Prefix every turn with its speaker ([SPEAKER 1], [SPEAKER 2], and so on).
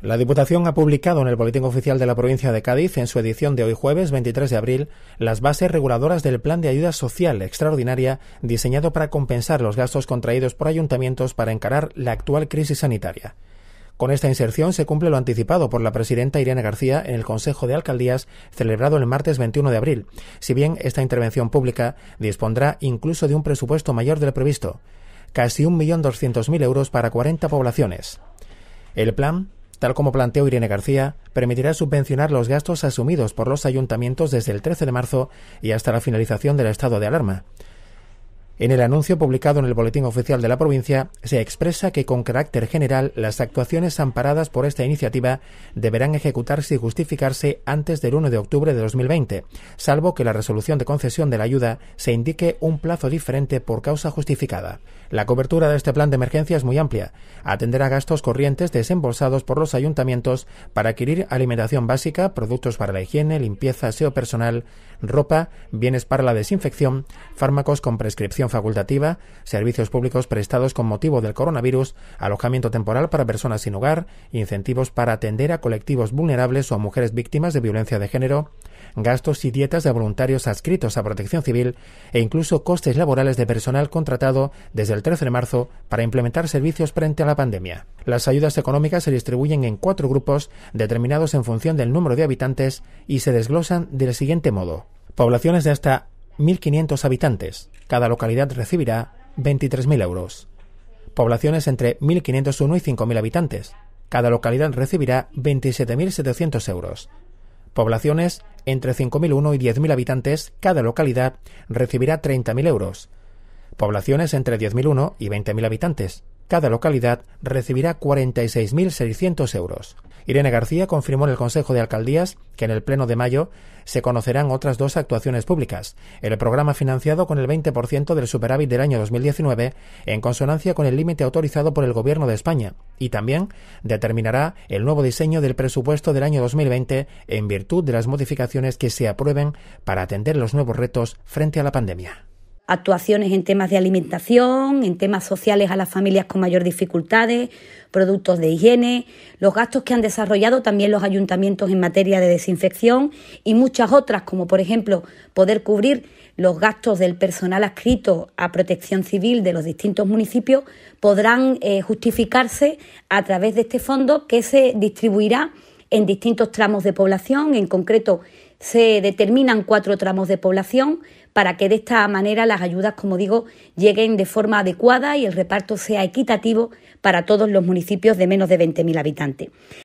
[SPEAKER 1] La Diputación ha publicado en el Boletín Oficial de la Provincia de Cádiz, en su edición de hoy jueves 23 de abril, las bases reguladoras del Plan de Ayuda Social Extraordinaria diseñado para compensar los gastos contraídos por ayuntamientos para encarar la actual crisis sanitaria. Con esta inserción se cumple lo anticipado por la presidenta Irene García en el Consejo de Alcaldías celebrado el martes 21 de abril, si bien esta intervención pública dispondrá incluso de un presupuesto mayor del previsto, casi 1.200.000 euros para 40 poblaciones. El plan tal como planteó Irene García, permitirá subvencionar los gastos asumidos por los ayuntamientos desde el 13 de marzo y hasta la finalización del estado de alarma. En el anuncio publicado en el Boletín Oficial de la provincia se expresa que con carácter general las actuaciones amparadas por esta iniciativa deberán ejecutarse y justificarse antes del 1 de octubre de 2020, salvo que la resolución de concesión de la ayuda se indique un plazo diferente por causa justificada. La cobertura de este plan de emergencia es muy amplia. Atenderá gastos corrientes desembolsados por los ayuntamientos para adquirir alimentación básica, productos para la higiene, limpieza, aseo personal, ropa, bienes para la desinfección, fármacos con prescripción facultativa, servicios públicos prestados con motivo del coronavirus, alojamiento temporal para personas sin hogar, incentivos para atender a colectivos vulnerables o a mujeres víctimas de violencia de género, gastos y dietas de voluntarios adscritos a Protección Civil e incluso costes laborales de personal contratado desde el 13 de marzo para implementar servicios frente a la pandemia. Las ayudas económicas se distribuyen en cuatro grupos determinados en función del número de habitantes y se desglosan del siguiente modo. Poblaciones de hasta 1.500 habitantes. Cada localidad recibirá 23.000 euros. Poblaciones entre 1.501 y 5.000 habitantes. Cada localidad recibirá 27.700 euros. Poblaciones entre 5.001 y 10.000 habitantes. Cada localidad recibirá 30.000 euros. Poblaciones entre 10.001 y 20.000 habitantes. Cada localidad recibirá 46.600 euros. Irene García confirmó en el Consejo de Alcaldías que en el Pleno de mayo se conocerán otras dos actuaciones públicas, el programa financiado con el 20% del superávit del año 2019, en consonancia con el límite autorizado por el Gobierno de España, y también determinará el nuevo diseño del presupuesto del año 2020 en virtud de las modificaciones que se aprueben para atender los nuevos retos frente a la pandemia
[SPEAKER 2] actuaciones en temas de alimentación, en temas sociales a las familias con mayor dificultades, productos de higiene, los gastos que han desarrollado también los ayuntamientos en materia de desinfección y muchas otras, como por ejemplo poder cubrir los gastos del personal adscrito a protección civil de los distintos municipios, podrán eh, justificarse a través de este fondo que se distribuirá en distintos tramos de población, en concreto se determinan cuatro tramos de población para que de esta manera las ayudas, como digo, lleguen de forma adecuada y el reparto sea equitativo para todos los municipios de menos de 20.000 habitantes.